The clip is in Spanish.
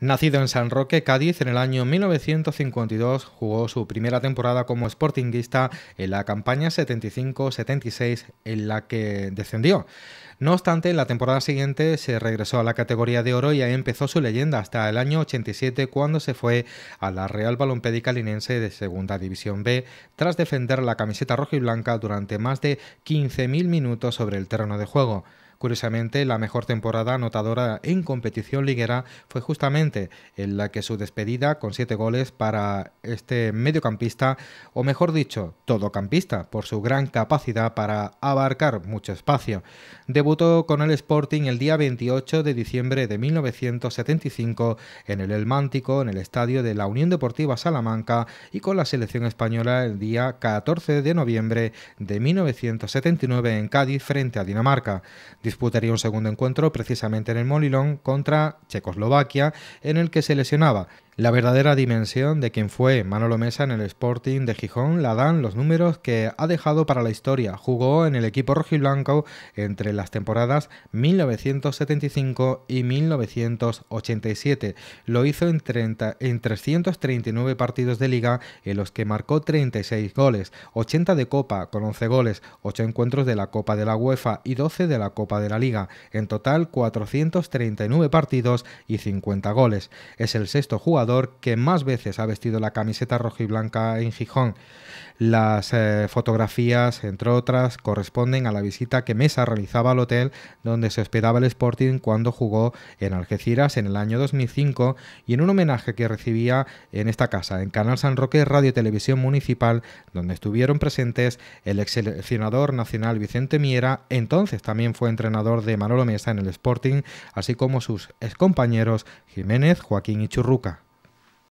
Nacido en San Roque, Cádiz, en el año 1952 jugó su primera temporada como sportinguista en la campaña 75-76 en la que descendió. No obstante, en la temporada siguiente se regresó a la categoría de oro y ahí empezó su leyenda hasta el año 87 cuando se fue a la Real Balompédica Linense de Segunda División B tras defender la camiseta roja y blanca durante más de 15.000 minutos sobre el terreno de juego. Curiosamente, la mejor temporada anotadora en competición liguera fue justamente en la que su despedida con siete goles para este mediocampista, o mejor dicho, todocampista, por su gran capacidad para abarcar mucho espacio. Debutó con el Sporting el día 28 de diciembre de 1975 en el El Mántico, en el estadio de la Unión Deportiva Salamanca y con la selección española el día 14 de noviembre de 1979 en Cádiz frente a Dinamarca disputaría un segundo encuentro precisamente en el Molilón contra Checoslovaquia, en el que se lesionaba. La verdadera dimensión de quien fue Manolo Mesa en el Sporting de Gijón la dan los números que ha dejado para la historia. Jugó en el equipo rojiblanco entre las temporadas 1975 y 1987. Lo hizo en, en 339 partidos de liga en los que marcó 36 goles, 80 de Copa con 11 goles, 8 encuentros de la Copa de la UEFA y 12 de la Copa de la Liga. En total 439 partidos y 50 goles. Es el sexto jugador que más veces ha vestido la camiseta roja y blanca en Gijón. Las eh, fotografías, entre otras, corresponden a la visita que Mesa realizaba al hotel donde se hospedaba el Sporting cuando jugó en Algeciras en el año 2005 y en un homenaje que recibía en esta casa, en Canal San Roque Radio Televisión Municipal, donde estuvieron presentes el ex seleccionador nacional Vicente Miera, entonces también fue entrenador de Manolo Mesa en el Sporting, así como sus compañeros Jiménez, Joaquín y Churruca.